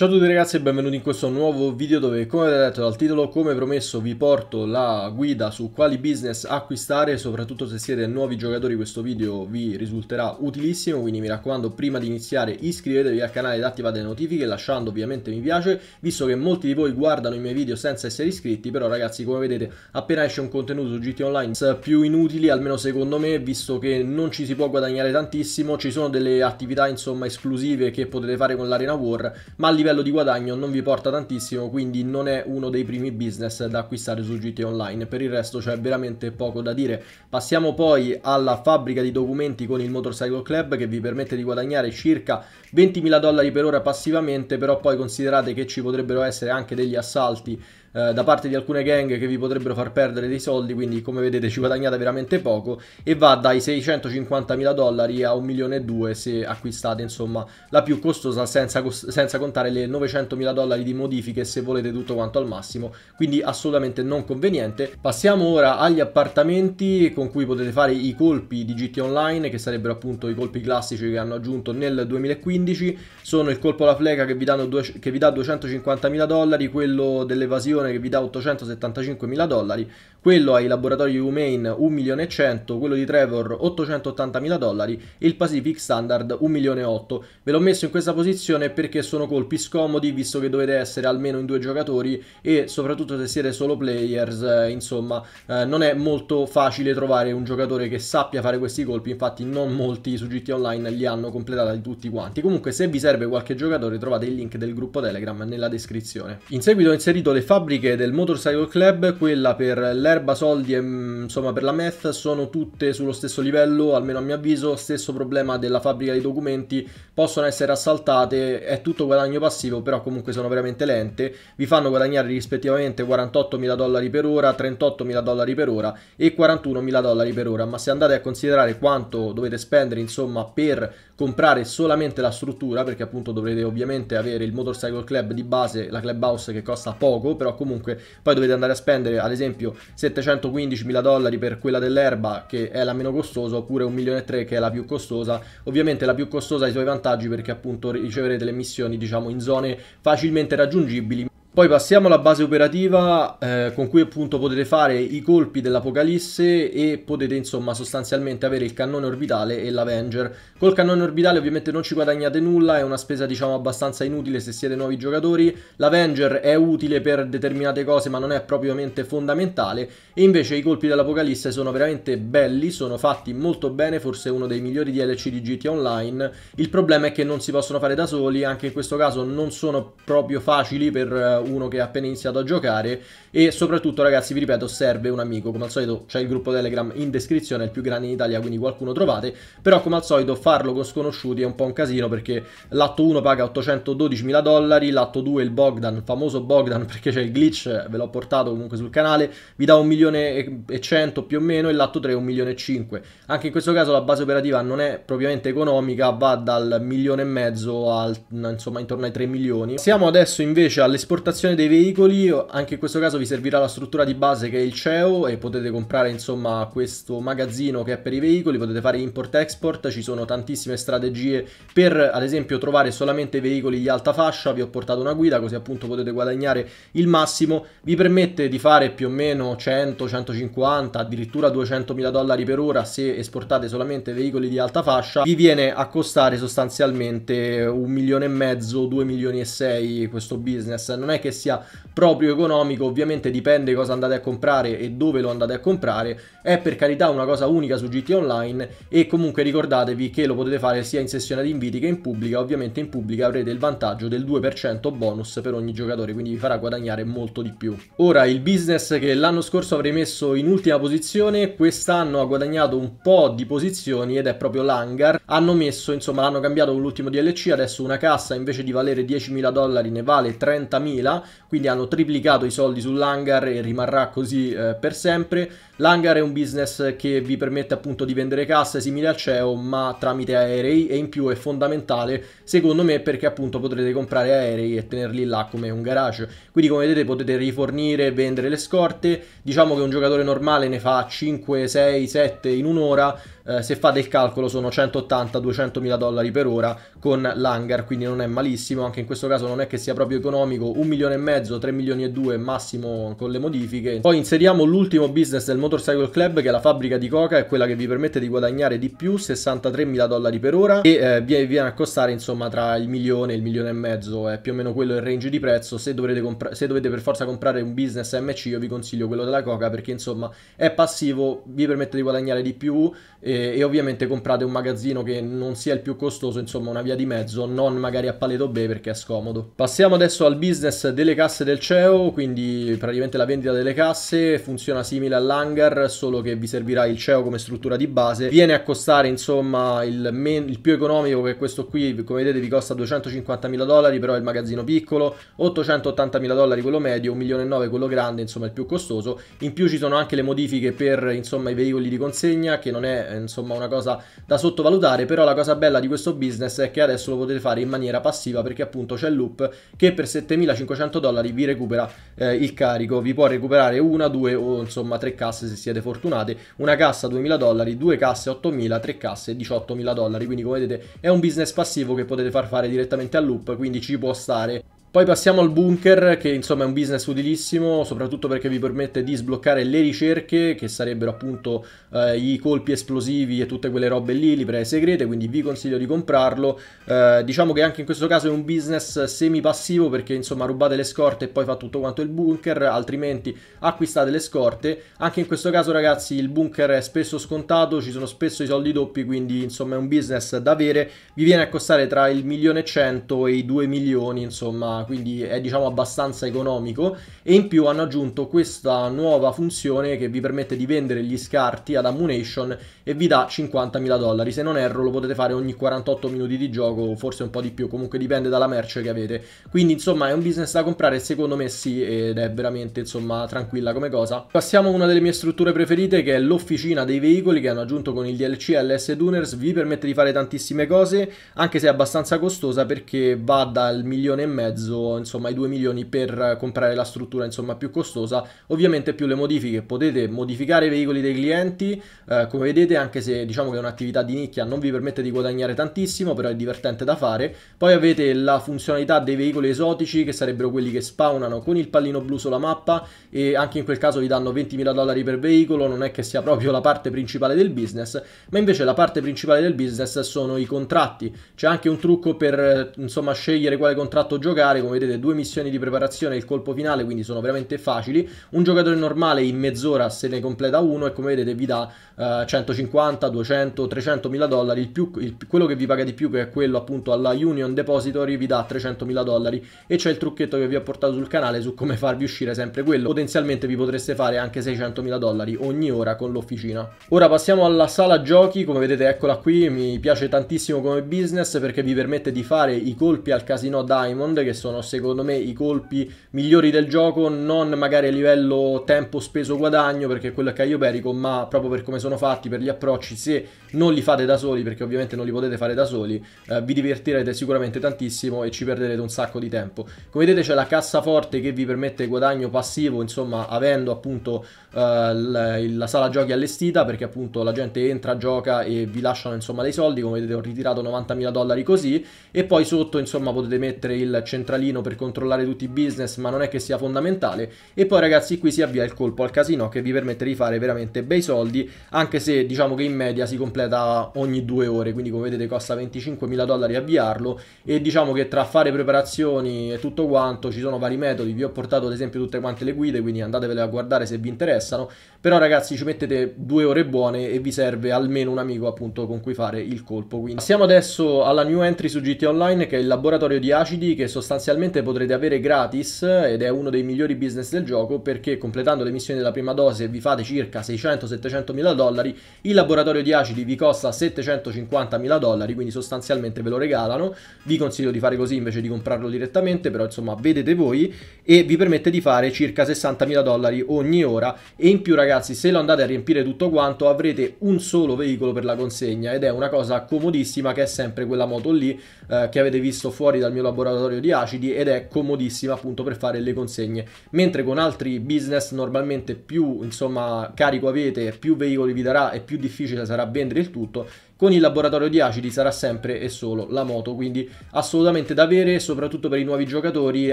Ciao a tutti ragazzi e benvenuti in questo nuovo video dove come avete detto dal titolo come promesso vi porto la guida su quali business acquistare soprattutto se siete nuovi giocatori questo video vi risulterà utilissimo quindi mi raccomando prima di iniziare iscrivetevi al canale ed attivate le notifiche lasciando ovviamente mi piace visto che molti di voi guardano i miei video senza essere iscritti però ragazzi come vedete appena esce un contenuto su GT Online più inutili almeno secondo me visto che non ci si può guadagnare tantissimo ci sono delle attività insomma esclusive che potete fare con l'Arena War ma a livello livello di guadagno non vi porta tantissimo, quindi non è uno dei primi business da acquistare su GT Online. Per il resto c'è veramente poco da dire. Passiamo poi alla fabbrica di documenti con il Motorcycle Club che vi permette di guadagnare circa 20.000 dollari per ora passivamente, però poi considerate che ci potrebbero essere anche degli assalti eh, da parte di alcune gang che vi potrebbero far perdere dei soldi, quindi come vedete ci guadagnate veramente poco e va dai 650 mila dollari a 1 milione e 2 se acquistate insomma la più costosa senza, senza contare le 900 mila dollari di modifiche se volete tutto quanto al massimo, quindi assolutamente non conveniente. Passiamo ora agli appartamenti con cui potete fare i colpi di GT Online che sarebbero appunto i colpi classici che hanno aggiunto nel 2015, sono il colpo alla flega che vi, danno due, che vi dà 250 mila dollari, quello dell'evasione opzione che vi dà 875 mila dollari, quello ai laboratori Humane 1.100.000, quello di Trevor 880.000 dollari e il Pacific Standard 1.800.000. Ve l'ho messo in questa posizione perché sono colpi scomodi visto che dovete essere almeno in due giocatori e soprattutto se siete solo players, eh, insomma, eh, non è molto facile trovare un giocatore che sappia fare questi colpi, infatti non molti su GT Online li hanno completati tutti quanti. Comunque se vi serve qualche giocatore trovate il link del gruppo Telegram nella descrizione. In seguito ho inserito le fabbriche del Motorcycle Club, quella per l'E l'erba, soldi e mm, insomma per la meth sono tutte sullo stesso livello, almeno a mio avviso, stesso problema della fabbrica di documenti, possono essere assaltate, è tutto guadagno passivo, però comunque sono veramente lente, vi fanno guadagnare rispettivamente 48.000 dollari per ora, 38.000 dollari per ora e 41.000 dollari per ora, ma se andate a considerare quanto dovete spendere insomma per comprare solamente la struttura, perché appunto dovrete ovviamente avere il motorcycle club di base, la clubhouse che costa poco, però comunque poi dovete andare a spendere ad esempio 715.000 dollari per quella dell'erba che è la meno costosa oppure 1.300.000 che è la più costosa, ovviamente la più costosa ha i suoi vantaggi vantaggi perché appunto riceverete le missioni diciamo in zone facilmente raggiungibili poi passiamo alla base operativa eh, con cui appunto potete fare i colpi dell'Apocalisse e potete insomma sostanzialmente avere il cannone orbitale e l'Avenger. Col cannone orbitale ovviamente non ci guadagnate nulla, è una spesa diciamo abbastanza inutile se siete nuovi giocatori. L'Avenger è utile per determinate cose ma non è propriamente fondamentale e invece i colpi dell'Apocalisse sono veramente belli, sono fatti molto bene, forse uno dei migliori DLC di GTA Online. Il problema è che non si possono fare da soli, anche in questo caso non sono proprio facili per eh, uno che ha appena iniziato a giocare e soprattutto ragazzi vi ripeto serve un amico, come al solito c'è il gruppo Telegram in descrizione, è il più grande in Italia quindi qualcuno trovate, però come al solito farlo con sconosciuti è un po' un casino perché l'atto 1 paga 812 mila dollari, l'atto 2 il Bogdan, famoso Bogdan perché c'è il glitch, ve l'ho portato comunque sul canale, vi dà 1 milione e 100 più o meno e l'atto 3 1 milione e 5, anche in questo caso la base operativa non è propriamente economica, va dal milione e mezzo al insomma intorno ai 3 milioni. Siamo adesso invece all'esportazione progettazione dei veicoli, anche in questo caso vi servirà la struttura di base che è il CEO e potete comprare insomma questo magazzino che è per i veicoli, potete fare import-export, ci sono tantissime strategie per ad esempio trovare solamente veicoli di alta fascia, vi ho portato una guida così appunto potete guadagnare il massimo, vi permette di fare più o meno 100, 150, addirittura 200 mila dollari per ora se esportate solamente veicoli di alta fascia, vi viene a costare sostanzialmente un milione e mezzo, 2 milioni e 6 questo business, non è che sia proprio economico, ovviamente dipende cosa andate a comprare e dove lo andate a comprare, è per carità una cosa unica su GT Online e comunque ricordatevi che lo potete fare sia in sessione di inviti che in pubblica, ovviamente in pubblica avrete il vantaggio del 2% bonus per ogni giocatore, quindi vi farà guadagnare molto di più. Ora il business che l'anno scorso avrei messo in ultima posizione, quest'anno ha guadagnato un po' di posizioni ed è proprio l'hangar, hanno messo, insomma l'hanno cambiato con l'ultimo DLC, adesso una cassa invece di valere 10.000 dollari ne vale 30.000 quantità, quindi hanno triplicato i soldi sull'hangar e rimarrà così eh, per sempre. L'hangar è un business che vi permette appunto di vendere casse simili al CEO ma tramite aerei e in più è fondamentale secondo me perché appunto potrete comprare aerei e tenerli là come un garage. Quindi come vedete potete rifornire e vendere le scorte, diciamo che un giocatore normale ne fa 5, 6, 7 in un'ora eh, se fate il calcolo sono 180-200 mila dollari per ora con l'hangar, quindi non è malissimo, anche in questo caso non è che sia proprio economico, un milione e mezzo, 3 milioni e 2 massimo con le modifiche. Poi inseriamo l'ultimo business del Motorcycle Club che è la fabbrica di coca, è quella che vi permette di guadagnare di più, 63 mila dollari per ora e eh, viene a costare insomma tra il milione e il milione e mezzo, è più o meno quello il range di prezzo, se dovrete, se dovete per forza comprare un business MC io vi consiglio quello della coca perché insomma è passivo, vi permette di guadagnare di più. Eh, e, ovviamente comprate un magazzino che non sia il più costoso, insomma una via di mezzo, non magari a paleto B perché è scomodo. Passiamo adesso al business delle casse del CEO, quindi praticamente la vendita delle casse funziona simile all'hangar, solo che vi servirà il CEO come struttura di base. Viene a costare insomma il, men- il più economico che questo qui, come vedete vi costa 250.000 dollari, però è il magazzino piccolo, 880.000 dollari quello medio, 1.900.000 quello grande, insomma il più costoso. In più ci sono anche le modifiche per insomma i veicoli di consegna che non è eh, insomma una cosa da sottovalutare, però la cosa bella di questo business è che adesso lo potete fare in maniera passiva perché appunto c'è il loop che per 7500 dollari vi recupera eh, il carico, vi può recuperare una, due o insomma tre casse se siete fortunate, una cassa 2000 dollari, due casse 8000, tre casse 18000 dollari, quindi come vedete è un business passivo che potete far fare direttamente al loop, quindi ci può stare. Poi passiamo al bunker, che insomma è un business utilissimo, soprattutto perché vi permette di sbloccare le ricerche, che sarebbero appunto eh, i colpi esplosivi e tutte quelle robe lì, livree segrete, quindi vi consiglio di comprarlo. Eh, diciamo che anche in questo caso è un business semi-passivo, perché insomma rubate le scorte e poi fa tutto quanto il bunker, altrimenti acquistate le scorte. Anche in questo caso ragazzi il bunker è spesso scontato, ci sono spesso i soldi doppi, quindi insomma è un business da avere. Vi viene a costare tra il milione e cento e i 2 milioni, insomma quindi è diciamo abbastanza economico e in più hanno aggiunto questa nuova funzione che vi permette di vendere gli scarti ad ammunition e vi dà 50.000 dollari, se non erro lo potete fare ogni 48 minuti di gioco, forse un po' di più, comunque dipende dalla merce che avete. Quindi insomma è un business da comprare secondo me sì ed è veramente insomma tranquilla come cosa. Passiamo a una delle mie strutture preferite che è l'officina dei veicoli che hanno aggiunto con il DLC LS Duners, vi permette di fare tantissime cose anche se è abbastanza costosa perché va dal milione e mezzo mezzo, insomma i 2 milioni per comprare la struttura insomma più costosa, ovviamente più le modifiche, potete modificare i veicoli dei clienti, eh, come vedete anche se diciamo che è un'attività di nicchia non vi permette di guadagnare tantissimo, però è divertente da fare, poi avete la funzionalità dei veicoli esotici che sarebbero quelli che spawnano con il pallino blu sulla mappa e anche in quel caso vi danno 20.000 dollari per veicolo, non è che sia proprio la parte principale del business, ma invece la parte principale del business sono i contratti, c'è anche un trucco per insomma scegliere quale contratto giocare fare come vedete due missioni di preparazione e il colpo finale, quindi sono veramente facili. Un giocatore normale in mezz'ora se ne completa uno e come vedete vi dà eh, 150, 200, 300 mila dollari, il più, il, quello che vi paga di più che è quello appunto alla Union Depository vi dà 300 mila dollari e c'è il trucchetto che vi ho portato sul canale su come farvi uscire sempre quello. Potenzialmente vi potreste fare anche 600 mila dollari ogni ora con l'officina. Ora passiamo alla sala giochi, come vedete eccola qui, mi piace tantissimo come business perché vi permette di fare i colpi al casino Diamond che sono sono secondo me i colpi migliori del gioco, non magari a livello tempo speso guadagno perché quello è Caio Perico, ma proprio per come sono fatti, per gli approcci, se non li fate da soli, perché ovviamente non li potete fare da soli, eh, vi divertirete sicuramente tantissimo e ci perderete un sacco di tempo. Come vedete c'è la cassaforte che vi permette guadagno passivo, insomma avendo appunto eh, la, la sala giochi allestita perché appunto la gente entra, gioca e vi lasciano insomma dei soldi, come vedete ho ritirato 90.000 dollari così e poi sotto insomma potete mettere il centralino Catalino per controllare tutti i business, ma non è che sia fondamentale. E poi ragazzi qui si avvia il colpo al casino che vi permette di fare veramente bei soldi, anche se diciamo che in media si completa ogni due ore, quindi come vedete costa 25.000 dollari avviarlo e diciamo che tra fare preparazioni e tutto quanto ci sono vari metodi, vi ho portato ad esempio tutte quante le guide, quindi andatevele a guardare se vi interessano, però ragazzi ci mettete due ore buone e vi serve almeno un amico appunto con cui fare il colpo. Quindi passiamo adesso alla new entry su GT Online che è il laboratorio di acidi che sostanzialmente sostanzialmente potrete avere gratis ed è uno dei migliori business del gioco perché completando le missioni della prima dose vi fate circa 600-700 mila dollari, il laboratorio di acidi vi costa 750 mila dollari, quindi sostanzialmente ve lo regalano, vi consiglio di fare così invece di comprarlo direttamente, però insomma vedete voi e vi permette di fare circa 60 mila dollari ogni ora e in più ragazzi se lo andate a riempire tutto quanto avrete un solo veicolo per la consegna ed è una cosa comodissima che è sempre quella moto lì eh, che avete visto fuori dal mio laboratorio di acidi rapidi ed è comodissima appunto per fare le consegne. Mentre con altri business normalmente più insomma carico avete, più veicoli vi darà e più difficile sarà vendere il tutto, con il laboratorio di acidi sarà sempre e solo la moto, quindi assolutamente da avere, soprattutto per i nuovi giocatori.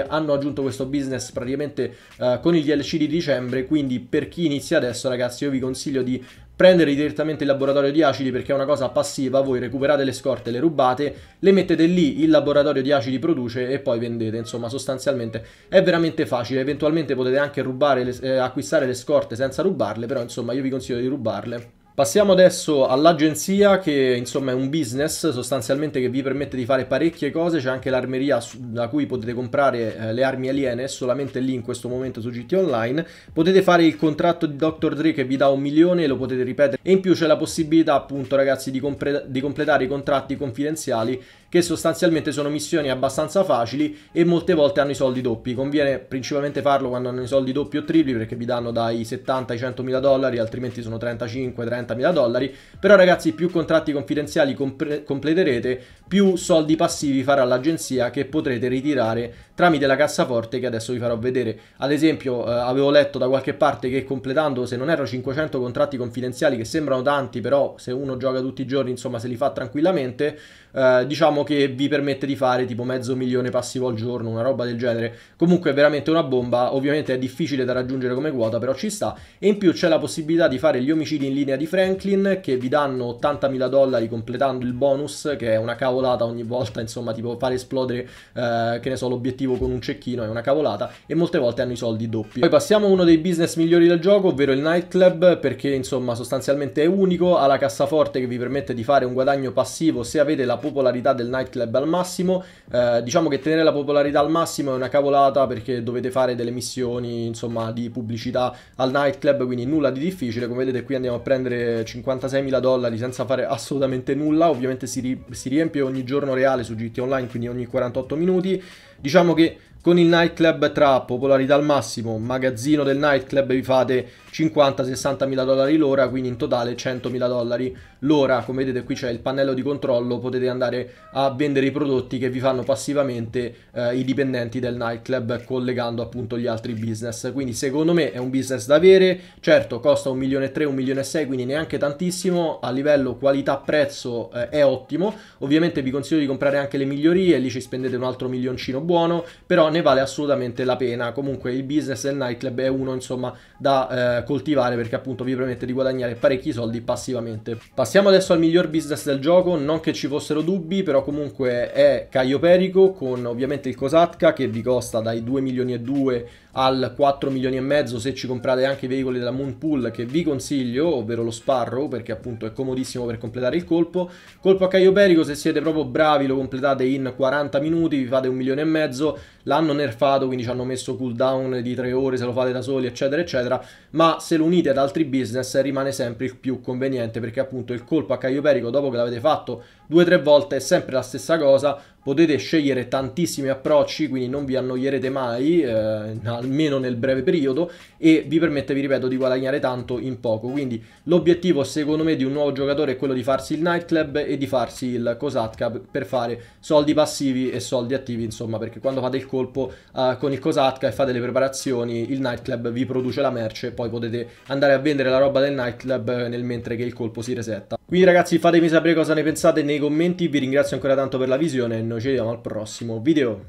Hanno aggiunto questo business praticamente uh, con il DLC di dicembre, quindi per chi inizia adesso ragazzi io vi consiglio di prendere direttamente il laboratorio di acidi perché è una cosa passiva, voi recuperate le scorte, le rubate, le mettete lì, il laboratorio di acidi produce e poi vendete, insomma sostanzialmente è veramente facile, eventualmente potete anche rubare, le, eh, acquistare le scorte senza rubarle, però insomma io vi consiglio di rubarle Passiamo adesso all'agenzia che insomma è un business sostanzialmente che vi permette di fare parecchie cose, c'è anche l'armeria da cui potete comprare eh, le armi aliene solamente lì in questo momento su GT Online, potete fare il contratto di Dr. Dre che vi dà un milione e lo potete ripetere e in più c'è la possibilità appunto ragazzi di, di completare i contratti confidenziali che sostanzialmente sono missioni abbastanza facili e molte volte hanno i soldi doppi. Conviene principalmente farlo quando hanno i soldi doppi o tripli perché vi danno dai 70 ai 100 mila dollari, altrimenti sono 35, 30 60.000 dollari, però ragazzi più contratti confidenziali completerete, più soldi passivi farà l'agenzia che potrete ritirare tramite la cassaforte che adesso vi farò vedere. Ad esempio eh, avevo letto da qualche parte che completando se non erro 500 contratti confidenziali che sembrano tanti però se uno gioca tutti i giorni insomma se li fa tranquillamente eh, diciamo che vi permette di fare tipo mezzo milione passivo al giorno una roba del genere. Comunque è veramente una bomba, ovviamente è difficile da raggiungere come quota però ci sta e in più c'è la possibilità di fare gli omicidi in linea di fretta Franklin che vi danno 80.000 dollari completando il bonus, che è una cavolata ogni volta, insomma, tipo fare esplodere, eh, che ne so, l'obiettivo con un cecchino è una cavolata e molte volte hanno i soldi doppi. Poi passiamo a uno dei business migliori del gioco, ovvero il nightclub, perché insomma sostanzialmente è unico, ha la cassaforte che vi permette di fare un guadagno passivo se avete la popolarità del nightclub al massimo. Eh, diciamo che tenere la popolarità al massimo è una cavolata perché dovete fare delle missioni, insomma, di pubblicità al nightclub, quindi nulla di difficile. Come vedete qui andiamo a prendere spendere 56.000 dollari senza fare assolutamente nulla, ovviamente si, ri si riempie ogni giorno reale su GT Online, quindi ogni 48 minuti, diciamo che con il nightclub tra popolarità al massimo, magazzino del nightclub vi fate 50-60 mila dollari l'ora, quindi in totale 100 mila dollari l'ora. Come vedete qui c'è il pannello di controllo, potete andare a vendere i prodotti che vi fanno passivamente eh, i dipendenti del nightclub collegando appunto gli altri business. Quindi secondo me è un business da avere, certo costa e 1.600.000, quindi neanche tantissimo, a livello qualità-prezzo eh, è ottimo. Ovviamente vi consiglio di comprare anche le migliorie, lì ci spendete un altro milioncino buono, però ne ne vale assolutamente la pena. Comunque il business del nightclub è uno insomma da eh, coltivare perché appunto vi permette di guadagnare parecchi soldi passivamente. Passiamo adesso al miglior business del gioco, non che ci fossero dubbi, però comunque è Caio Perico con ovviamente il Cosatka che vi costa dai 2 milioni e 2 al 4 milioni e mezzo se ci comprate anche i veicoli della Moon Pool che vi consiglio, ovvero lo Sparrow perché appunto è comodissimo per completare il colpo. Colpo a Caio Perico se siete proprio bravi lo completate in 40 minuti, vi fate un milione e mezzo l'hanno nerfato, quindi ci hanno messo cooldown di 3 ore se lo fate da soli, eccetera, eccetera, ma se lo unite ad altri business rimane sempre il più conveniente perché appunto il colpo a Caio Perico dopo che l'avete fatto due o tre volte è sempre la stessa cosa, potete scegliere tantissimi approcci, quindi non vi annoierete mai, eh, almeno nel breve periodo, e vi permette, vi ripeto, di guadagnare tanto in poco. Quindi l'obiettivo secondo me di un nuovo giocatore è quello di farsi il nightclub e di farsi il Cosatka per fare soldi passivi e soldi attivi, insomma, perché quando fate il colpo eh, con il Cosatka e fate le preparazioni, il nightclub vi produce la merce e poi potete andare a vendere la roba del nightclub eh, nel mentre che il colpo si resetta. Quindi ragazzi fatemi sapere cosa ne pensate nei nei commenti, vi ringrazio ancora tanto per la visione e noi ci vediamo al prossimo video.